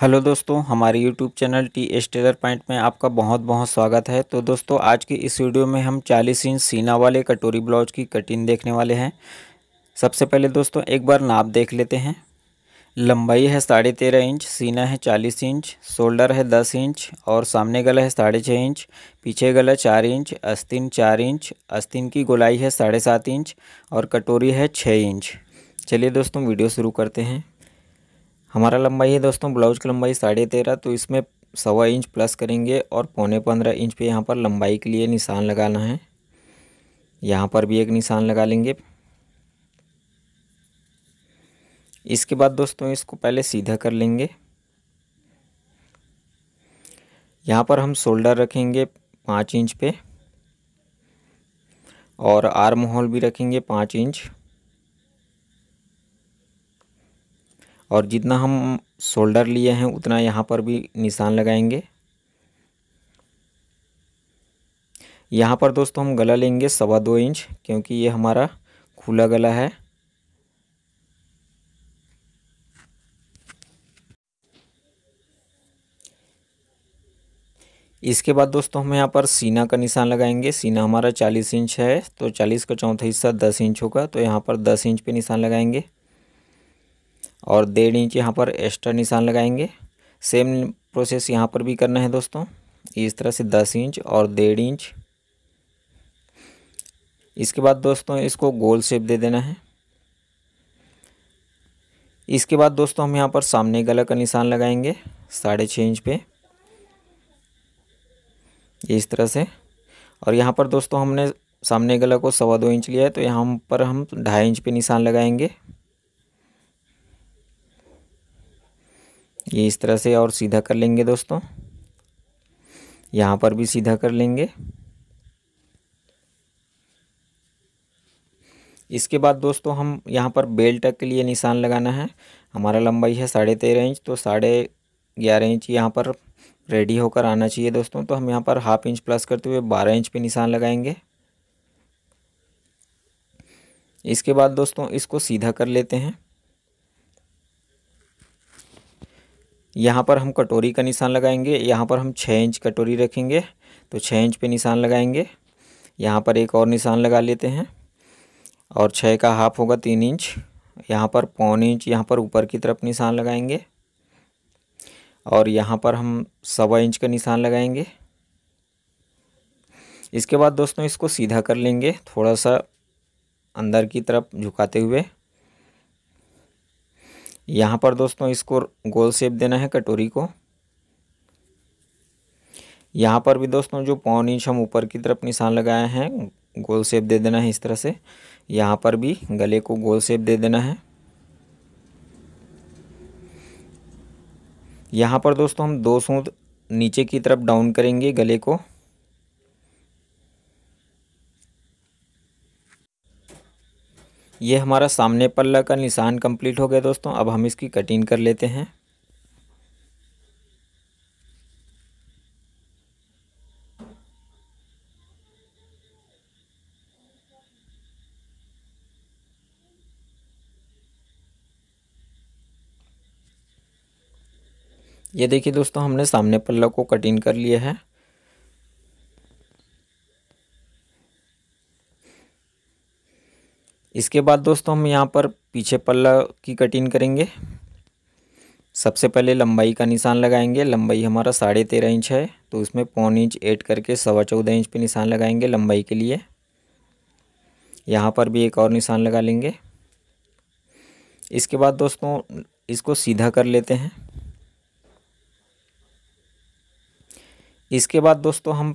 hello दोस्तों हमारे YouTube channel T S Tailor Point में आपका बहुत बहुत स्वागत है तो दोस्तों आज की इस वीडियो में हम 40 इंच सीना वाले कटोरी ब्लाउज की कटिंग देखने वाले हैं सबसे पहले दोस्तों एक बार नाप देख लेते हैं लंबाई है साढ़े तेरह इंच सीना है चालीस इंच शोल्डर है दस इंच और सामने गला है साढ़े छः इंच पीछे गला चार इंच अस्तिन चार इंच अस्तिन की गोलाई है साढ़े सात इंच और कटोरी है छः इंच चलिए दोस्तों वीडियो शुरू करते हैं हमारा लंबाई है दोस्तों ब्लाउज की लंबाई साढ़े तेरह तो इसमें सवा इंच प्लस करेंगे और पौने पंद्रह इंच पे यहाँ पर लंबाई के लिए निशान लगाना है यहाँ पर भी एक निशान लगा लेंगे इसके बाद दोस्तों इसको पहले सीधा कर लेंगे यहाँ पर हम शोल्डर रखेंगे पाँच इंच पे और आर्म होल भी रखेंगे पाँच इंच और जितना हम शोल्डर लिए हैं उतना यहाँ पर भी निशान लगाएंगे यहाँ पर दोस्तों हम गला लेंगे सवा दो इंच क्योंकि ये हमारा खुला गला है इसके बाद दोस्तों हम यहाँ पर सीना का निशान लगाएंगे सीना हमारा 40 इंच है तो 40 का चौथा हिस्सा 10 इंच होगा तो यहाँ पर 10 इंच पे निशान लगाएंगे और डेढ़ इंच यहाँ पर एक्स्ट्रा निशान लगाएंगे सेम प्रोसेस यहाँ पर भी करना है दोस्तों इस तरह से दस इंच और डेढ़ इंच इसके बाद दोस्तों इसको गोल शेप दे देना है इसके बाद दोस्तों हम यहाँ पर सामने गला का निशान लगाएंगे साढ़े छः इंच पे इस तरह से और यहाँ पर दोस्तों हमने सामने गला को सवा दो इंच लिया है तो यहाँ पर हम ढाई इंच पे निशान लगाएंगे ये इस तरह से और सीधा कर लेंगे दोस्तों यहाँ पर भी सीधा कर लेंगे इसके बाद दोस्तों हम यहाँ पर बेल्ट के लिए निशान लगाना है हमारा लंबाई है साढ़े तेरह इंच तो साढ़े ग्यारह इंच यहाँ पर रेडी होकर आना चाहिए दोस्तों तो हम यहाँ पर हाफ इंच प्लस करते हुए बारह इंच पे निशान लगाएंगे इसके बाद दोस्तों इसको सीधा कर लेते हैं यहाँ पर हम कटोरी का निशान लगाएंगे यहाँ पर हम छः इंच कटोरी रखेंगे तो छः इंच पे निशान लगाएंगे यहाँ पर एक और निशान लगा लेते हैं और छः का हाफ होगा तीन इंच यहाँ पर पौन इंच यहाँ पर ऊपर की तरफ निशान लगाएंगे और यहाँ पर हम सवा इंच का निशान लगाएंगे इसके बाद दोस्तों इसको सीधा कर लेंगे थोड़ा सा अंदर की तरफ झुकाते हुए यहाँ पर दोस्तों इसको गोल शेप देना है कटोरी को यहाँ पर भी दोस्तों जो पौन इंच हम ऊपर की तरफ निशान लगाए हैं गोल शेप दे देना है इस तरह से यहाँ पर भी गले को गोल शेप दे देना है यहाँ पर दोस्तों हम दो सूद नीचे की तरफ डाउन करेंगे गले को ये हमारा सामने पल्ला का निशान कंप्लीट हो गया दोस्तों अब हम इसकी कटिंग कर लेते हैं ये देखिए दोस्तों हमने सामने पल्ला को कटिंग कर लिया है इसके बाद दोस्तों हम यहाँ पर पीछे पल्ला की कटिंग करेंगे सबसे पहले लंबाई का निशान लगाएंगे लंबाई हमारा साढ़े तेरह इंच है तो उसमें पौन इंच ऐड करके सवा चौदह इंच पे निशान लगाएंगे लंबाई के लिए यहाँ पर भी एक और निशान लगा लेंगे इसके बाद दोस्तों इसको सीधा कर लेते हैं इसके बाद दोस्तों हम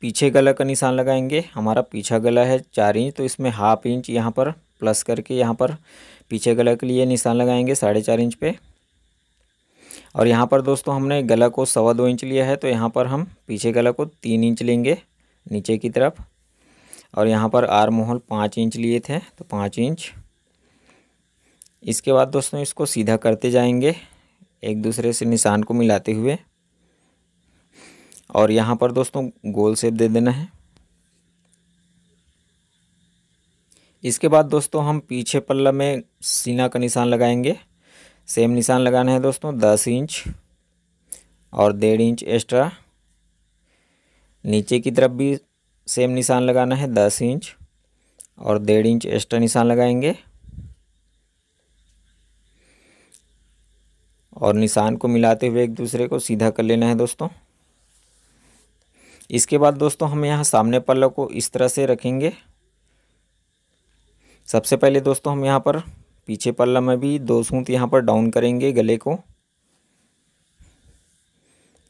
पीछे गला का निशान लगाएंगे हमारा पीछा गला है चार इंच तो इसमें हाफ इंच यहाँ पर प्लस करके यहाँ पर पीछे गला के लिए निशान लगाएंगे साढ़े चार इंच पे और यहाँ पर दोस्तों हमने गला को सवा दो इंच लिया है तो यहाँ पर हम पीछे गला को तीन इंच लेंगे नीचे की तरफ और यहाँ पर आर मोहल पाँच इंच लिए थे तो पाँच इंच इसके बाद दोस्तों इसको सीधा करते जाएंगे एक दूसरे से निशान को मिलाते हुए और यहाँ पर दोस्तों गोल शेप दे देना है इसके बाद दोस्तों हम पीछे पल्ला में सीना का निशान लगाएंगे सेम निशान लगाना है दोस्तों दस इंच और डेढ़ इंच एक्स्ट्रा नीचे की तरफ भी सेम निशान लगाना है दस इंच और डेढ़ इंच एक्स्ट्रा निशान लगाएंगे और निशान को मिलाते हुए एक दूसरे को सीधा कर लेना है दोस्तों इसके बाद दोस्तों हम यहाँ सामने पल्ला को इस तरह से रखेंगे सबसे पहले दोस्तों हम यहाँ पर पीछे पल्ला में भी दो सूत यहाँ पर डाउन करेंगे गले को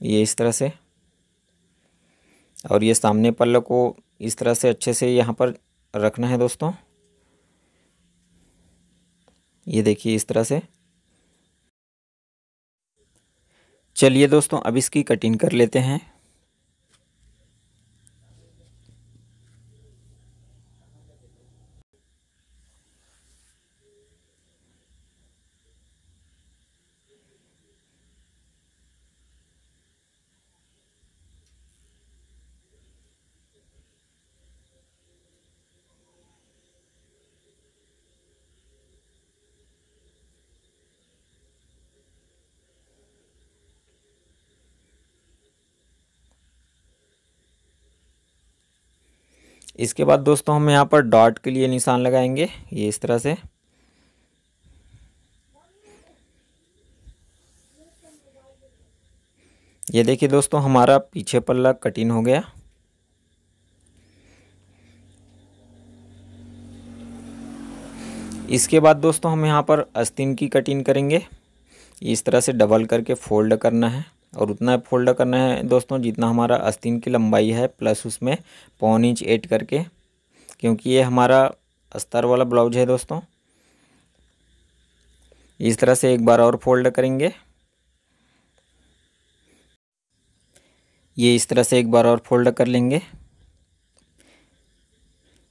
ये इस तरह से और ये सामने पल्ला को इस तरह से अच्छे से यहाँ पर रखना है दोस्तों ये देखिए इस तरह से चलिए दोस्तों अब इसकी कटिंग कर लेते हैं इसके बाद दोस्तों हम यहाँ पर डॉट के लिए निशान लगाएंगे ये इस तरह से ये देखिए दोस्तों हमारा पीछे पल्ला कटिन हो गया इसके बाद दोस्तों हम यहाँ पर अस्तिन की कटिंग करेंगे इस तरह से डबल करके फोल्ड करना है और उतना फोल्ड करना है दोस्तों जितना हमारा आस्तीन की लंबाई है प्लस उसमें पौन इंच ऐड करके क्योंकि ये हमारा अस्तर वाला ब्लाउज है दोस्तों इस तरह से एक बार और फोल्ड करेंगे ये इस तरह से एक बार और फोल्ड कर लेंगे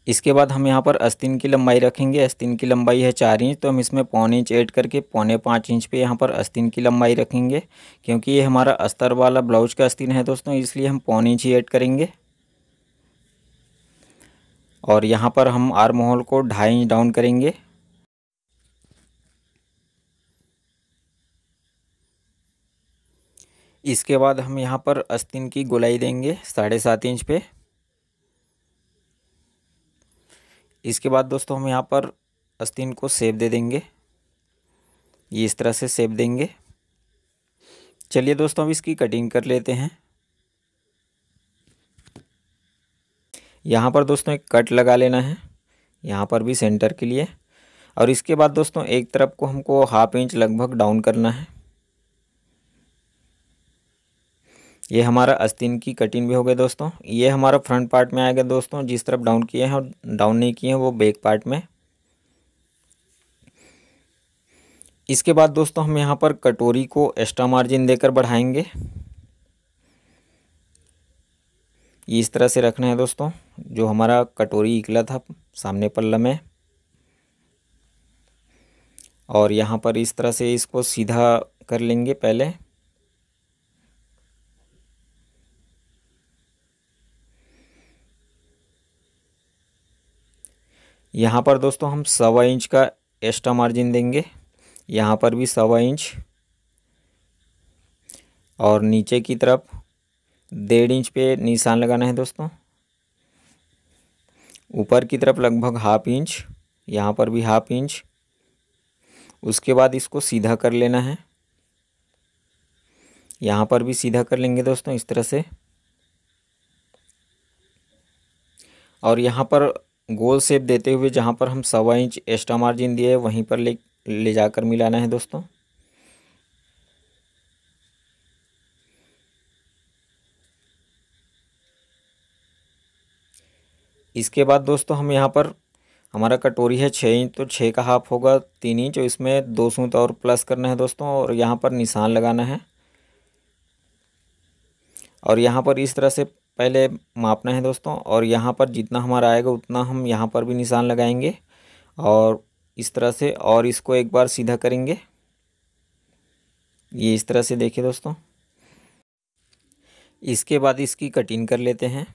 इसके बाद हम यहाँ पर अस्तिन की लंबाई रखेंगे अस्तिन की लंबाई है चार इंच तो हम इसमें पौने इंच ऐड करके पौने पाँच इंच पे यहाँ पर अस्तिन की लंबाई रखेंगे क्योंकि ये हमारा अस्तर वाला ब्लाउज का अस्तिन है दोस्तों इसलिए हम पौने इंच ही ऐड करेंगे और यहाँ पर हम आर्म होल को ढाई इंच डाउन करेंगे इसके बाद हम यहाँ पर अस्तिन की गोलाई देंगे साढ़े सात इंच पे इसके बाद दोस्तों हम यहाँ पर आस्तीन को सेब दे देंगे ये इस तरह से सेब देंगे चलिए दोस्तों अब इसकी कटिंग कर लेते हैं यहाँ पर दोस्तों एक कट लगा लेना है यहाँ पर भी सेंटर के लिए और इसके बाद दोस्तों एक तरफ को हमको हाफ इंच लगभग डाउन करना है ये हमारा अस्तिन की कटिंग भी हो गया दोस्तों ये हमारा फ्रंट पार्ट में आएगा दोस्तों जिस तरफ डाउन किए हैं और डाउन नहीं किए हैं वो बैक पार्ट में इसके बाद दोस्तों हम यहाँ पर कटोरी को एक्स्ट्रा मार्जिन देकर बढ़ाएंगे ये इस तरह से रखना है दोस्तों जो हमारा कटोरी इकला था सामने पल्ला में और यहाँ पर इस तरह से इसको सीधा कर लेंगे पहले यहाँ पर दोस्तों हम सवा इंच का एक्स्ट्रा मार्जिन देंगे यहाँ पर भी सवा इंच और नीचे की तरफ डेढ़ इंच पे निशान लगाना है दोस्तों ऊपर की तरफ लगभग हाफ इंच यहाँ पर भी हाफ इंच उसके बाद इसको सीधा कर लेना है यहाँ पर भी सीधा कर लेंगे दोस्तों इस तरह से और यहाँ पर गोल सेप देते हुए जहाँ पर हम सवा इंच एक्स्ट्रा मार्जिन दिए वहीं पर ले ले जाकर मिलाना है दोस्तों इसके बाद दोस्तों हम यहाँ पर हमारा कटोरी है छः इंच तो छः का हाफ होगा तीन इंच और इसमें दो सूत और प्लस करना है दोस्तों और यहाँ पर निशान लगाना है और यहाँ पर इस तरह से पहले मापना है दोस्तों और यहाँ पर जितना हमारा आएगा उतना हम यहाँ पर भी निशान लगाएंगे और इस तरह से और इसको एक बार सीधा करेंगे ये इस तरह से देखिए दोस्तों इसके बाद इसकी कटिंग कर लेते हैं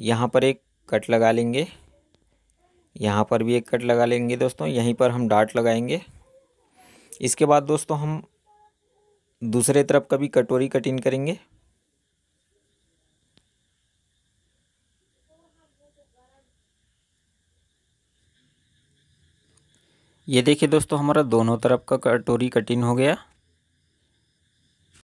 यहाँ पर एक कट लगा लेंगे यहाँ पर भी एक कट लगा लेंगे दोस्तों यहीं पर हम डार्ट लगाएंगे इसके बाद दोस्तों हम दूसरे तरफ का भी कटोरी इन करेंगे ये देखिए दोस्तों हमारा दोनों तरफ का कटोरी इन हो गया